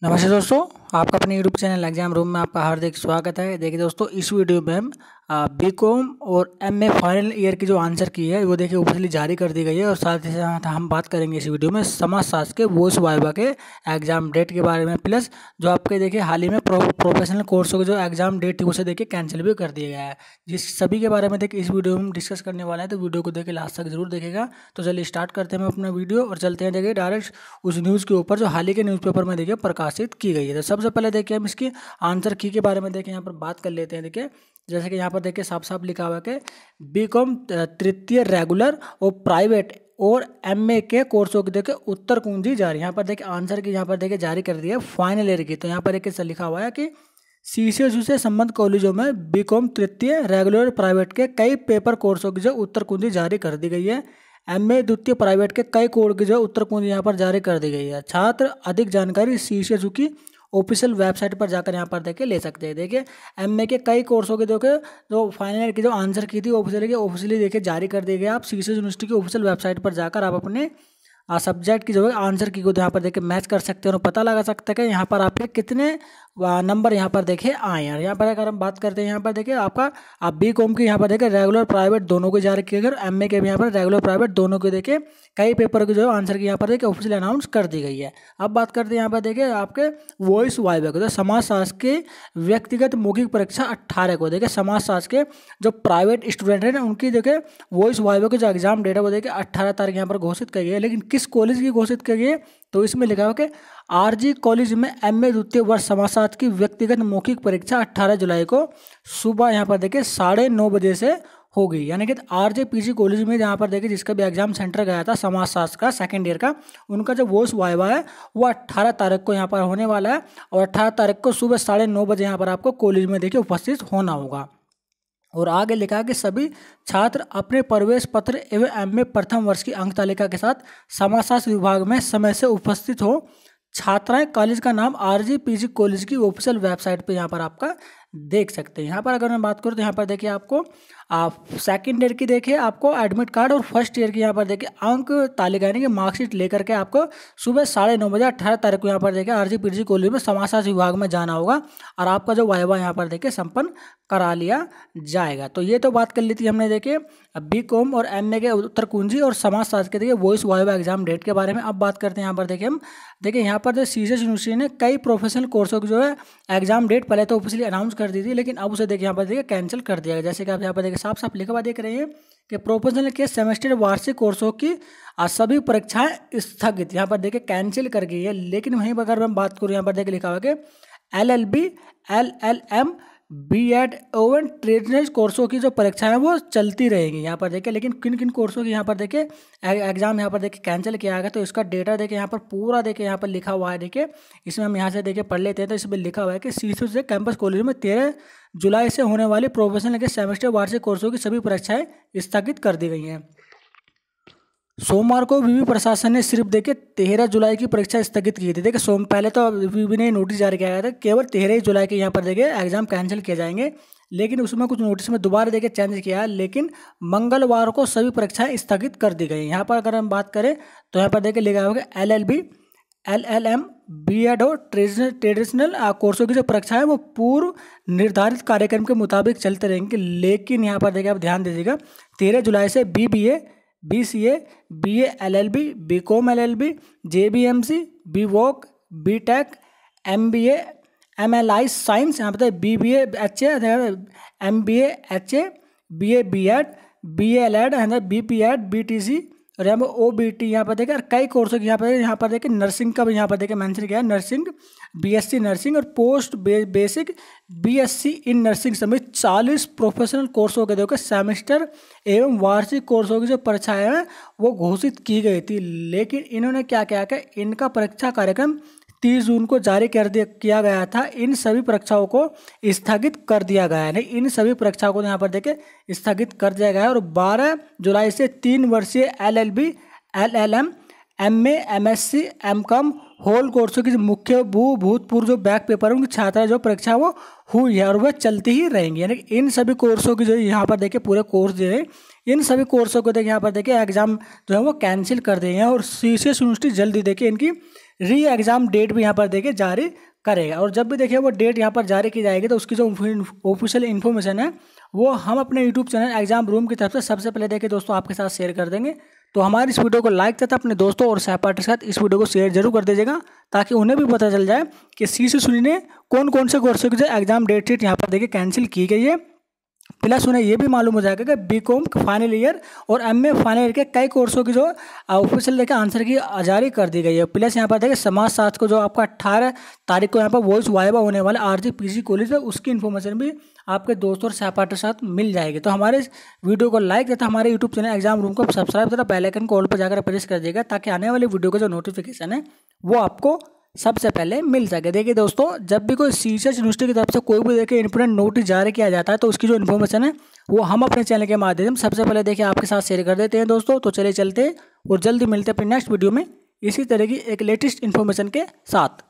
¿No va a ser oso? आपका अपने YouTube channel exam room में आपका हार्दिक स्वागत है देखिए दोस्तों इस वीडियो में हम बी कॉम और एम ए फाइनल ईयर की जो आंसर की है वो देखिए ऑफिशियली जारी कर दी गई है और साथ ही साथ हम बात करेंगे इस वीडियो में समाजशास्त्र के वोस वाइवा के एग्जाम डेट के बारे में प्लस जो आपके देखिए हाल ही में प्रो, प्रोफेशनल कोर्सों के जो एग्जाम डेट थी उसे देखिए कैंसिल भी कर दिया गया है जिस सभी के बारे में देखिए इस वीडियो में डिस्कस करने वाला है तो वीडियो को देखिए लास्ट तक जरूर देखेगा तो चलिए स्टार्ट करते हैं हम अपना वीडियो और चलते हैं देखिए डायरेक्ट उस न्यूज़ के ऊपर जो हाल ही के न्यूज़पेपर में देखिए प्रकाशित की गई है तो सब सबसे पहले देखिए हम इसकी आंसर की के बारे में देखें यहाँ पर बात कर लेते हैं देखिए जैसे कि यहाँ पर देखिए साफ साफ लिखा हुआ है कि बी कॉम तृतीय रेगुलर और प्राइवेट और एमए के कोर्सों की देखिए उत्तर कुंजी जारी यहाँ पर देखिए आंसर की यहाँ पर देखिए जारी कर दी है फाइनल ईयर की तो यहाँ पर एक ऐसा लिखा हुआ है कि सी सी एस यू से संबंध कॉलेजों में बी कॉम तृतीय रेगुलर प्राइवेट के कई पेपर कोर्सों की जो उत्तर कुंजी जारी कर दी गई है एम ए द्वितीय प्राइवेट के कई कोर्स की जो उत्तर कुंजी यहाँ पर जारी कर दी गई है छात्र अधिक जानकारी सी सी एस यू की ऑफिशियल वेबसाइट पर जाकर यहाँ पर देखे ले सकते हैं देखिए एम के कई कोर्सों के देखिए जो फाइनल ईयर की जो आंसर की थी ऑफिशियली ऑफिशियली देखिए जारी कर दी गई आप सी यूनिवर्सिटी की ऑफिशियल वेबसाइट पर जाकर आप अपने सब्जेक्ट की जो है आंसर की यहाँ पर देखे मैच कर सकते हैं और पता लगा सकते हैं कि यहाँ पर आपके कितने नंबर यहाँ पर देखे आए हैं यहाँ पर अगर हम बात करते हैं यहाँ पर देखिए आपका आप बी कॉम की यहाँ पर देखें रेगुलर प्राइवेट दोनों को जारी गया और एम ए के भी यहाँ पर रेगुलर प्राइवेट दोनों के देखे कई पेपर की जो है आंसर की यहाँ पर देखिए ऑफिशियल अनाउंस कर दी गई है अब बात करते हैं यहाँ पर देखिए आपके वॉइस वाइवा को समाज समाजशास्त्र के व्यक्तिगत मौखिक परीक्षा अट्ठारह को देखिए समाजशास्त्र के जो प्राइवेट स्टूडेंट हैं उनकी देखे वॉइस वाइवा के जो एग्जाम डेट है वो देखिए अट्ठारह तारीख यहाँ पर घोषित की गई है लेकिन किस कॉलेज की घोषित करिए तो इसमें लिखा हो कि आरजी कॉलेज में एम ए द्वितीय वर्ष समाजशास्त्र की व्यक्तिगत मौखिक परीक्षा अट्ठारह जुलाई को सुबह यहाँ पर देखिए साढ़े नौ बजे से होगी यानी कि R J P G college में जहाँ पर देखिए जिसका भी एग्जाम सेंटर गया था समाजशास्त्र का सेकेंड ईयर का उनका जो वोस वायवा है वो अट्ठारह तारीख को यहाँ पर होने वाला है और अट्ठारह तारीख को सुबह साढ़े नौ बजे यहाँ पर आपको कॉलेज में देखिए उपस्थित होना होगा और आगे लिखा कि सभी छात्र अपने प्रवेश पत्र एवं एम ए प्रथम वर्ष की अंक तालिका के साथ समाजशास्त्र विभाग में समय से उपस्थित हो छात्राएं कॉलेज का नाम R G P G college की ऑफिशियल वेबसाइट पे यहाँ पर आपका देख सकते हैं यहाँ पर अगर मैं बात करूँ तो यहाँ पर देखिए आपको आप सेकेंड ईयर की देखिए आपको एडमिट कार्ड और फर्स्ट ईयर की यहाँ पर देखिए अंक तालिका यानी कि मार्कशीट लेकर के आपको सुबह साढ़े नौ बजे अठारह तारीख को यहाँ पर देखिए R G P G college में समाजशास्त्र विभाग में जाना होगा और आपका जो वाइवा यहाँ पर देखिए संपन्न करा लिया जाएगा तो ये तो बात कर ली थी हमने देखिए बी कॉम और एम ए के उत्तर कुंजी और समाजशास्त्र के देखिए वॉइस वाइवा एग्जाम डेट के बारे में अब बात करते हैं यहाँ पर देखिए हम देखिए यहाँ पर जो सी यूनिवर्सिटी ने कई प्रोफेशनल कोर्सों की जो है एग्जाम डेट पहले तो ऑफिसली अनाउंस कर दी थी लेकिन अब उसे देखिए यहाँ पर देखिए कैंसिल कर दिया गया जैसे कि आप यहाँ पर देखिए साफ साफ लिखा हुआ देख रहे हैं कि प्रोपोजनल के सेमेस्टर वार्षिक कोर्सों की सभी परीक्षाएं स्थगित यहाँ पर देखिए कैंसिल कर गई है लेकिन वहीं पर अगर मैं बात करूँ यहाँ पर देखिए लिखा हुआ कि L L B L L M B Ed ओवन ट्रेडनेस कोर्सों की जो परीक्षाएं वो चलती रहेंगी यहाँ पर देखिए लेकिन किन किन कोर्सों की यहाँ पर देखिए एग्जाम यहाँ पर देखिए कैंसिल किया गया तो इसका डेटा देखिए यहाँ पर पूरा देखिए यहाँ पर लिखा हुआ है देखिए इसमें हम यहाँ से देखिए पढ़ लेते हैं तो इसमें लिखा हुआ है कि सी से कैंपस कॉलेज में तेरह जुलाई से होने वाली प्रोफेशनल के सेमेस्टर वार्षिक कोर्सों की सभी परीक्षाएँ स्थगित कर दी गई हैं सोमवार को वीवी प्रशासन ने सिर्फ देखे तेरह जुलाई की परीक्षा स्थगित की थी देखिए सोम पहले तो वीवी ने नोटिस जारी किया गया था केवल तेरह जुलाई के यहाँ पर देखिए एग्जाम कैंसिल किए जाएंगे लेकिन उसमें कुछ नोटिस में दोबारा देखे चेंज किया लेकिन मंगलवार को सभी परीक्षाएं स्थगित कर दी गई यहाँ पर अगर हम बात करें तो यहाँ पर देखे लिखा होगा L L B L L M B Ed और ट्रेडिशनल कोर्सों की जो परीक्षाएं वो पूर्व निर्धारित कार्यक्रम के मुताबिक चलते रहेंगे लेकिन यहाँ पर देखिए आप ध्यान दीजिएगा तेरह जुलाई से B B A B C A B L L B B com L L B J B M C B Voc B tech M B M L I science यहाँ पे B B H A M B H A B A B Ed B L Ed B P Ed B T C और यहाँ पर O B T यहाँ पर देखें और कई कोर्सों की यहाँ पर यहाँ पर देखें नर्सिंग का भी यहाँ पर देखें मैंशन किया है नर्सिंग बीएससी नर्सिंग और पोस्ट बे, बेसिक बीएससी इन नर्सिंग समेत चालीस प्रोफेशनल कोर्सों के देखो सेमेस्टर एवं वार्षिक कोर्सों की जो परीक्षाएँ हैं वो घोषित की गई थी लेकिन इन्होंने क्या क्या किया इनका परीक्षा कार्यक्रम तीस जून को जारी कर दिया किया गया था इन सभी परीक्षाओं को स्थगित कर दिया गया है इन सभी परीक्षाओं को यहाँ पर देखें स्थगित कर दिया गया है और बारह जुलाई से तीन वर्षीय L L B L L M M A M S C M com होल कोर्सों की मुख्य भू भूतपूर्व जो बैक पेपर उनकी छात्रा जो परीक्षा वो हुई है और वह चलती ही रहेंगी यानी इन सभी कोर्सों की जो यहाँ पर देखिए पूरे कोर्स जो है इन सभी कोर्सों को देखिए यहाँ पर देखिए एग्जाम जो है वो कैंसिल कर दिए हैं और सी सी यूनिवर्सिटी जल्दी देखिए इनकी री एग्ज़ाम डेट भी यहाँ पर देखिए जारी करेगा और जब भी देखिए वो डेट यहाँ पर जारी की जाएगी तो उसकी जो ऑफिशियल इन्फॉर्मेशन है वो हम अपने यूट्यूब चैनल एग्जाम रूम की तरफ से सबसे पहले देखे दोस्तों आपके साथ शेयर कर देंगे तो हमारे इस वीडियो को लाइक तथा अपने दोस्तों और सहपाठी के साथ इस वीडियो को शेयर जरूर कर दीजिएगा ताकि उन्हें भी पता चल जाए कि सी सी सुनी ने कौन कौन से कोर्सों की जो एग्जाम डेट शीट यहाँ पर देखिए कैंसिल की गई है प्लस उन्हें ये भी मालूम हो जाएगा कि बी कॉम फाइनल ईयर और एम ए फाइनल ईयर के कई कोर्सों की जो ऑफिशियल देखिए आंसर की जारी कर दी गई है प्लस यहाँ पर देखिए समाज शास्त्र को जो आपका अट्ठारह तारीख को यहाँ पर वॉइस वाइबा होने वाले R G P G college में उसकी इन्फॉर्मेशन भी आपके दोस्तों और सहपाठियों के साथ मिल जाएगी तो हमारे वीडियो को लाइक तथा हमारे यूट्यूब चैनल एग्जाम रूम को सब्सक्राइब तथा बेलाइकन कॉल पर जाकर प्रेस कर देगा ताकि आने वाली वीडियो का जो नोटिफिकेशन है वो आपको सबसे पहले मिल सके देखिए दोस्तों जब भी कोई शीर्षक यूनिवर्सिटी की तरफ से कोई भी देखिए इंपोर्टेंट नोटिस जारी किया जाता है तो उसकी जो इन्फॉर्मेशन है वो हम अपने चैनल के माध्यम सबसे पहले देखिए आपके साथ शेयर कर देते हैं दोस्तों तो चले चलते और जल्दी मिलते हैं अपने नेक्स्ट वीडियो में इसी तरह की एक लेटेस्ट इन्फॉर्मेशन के साथ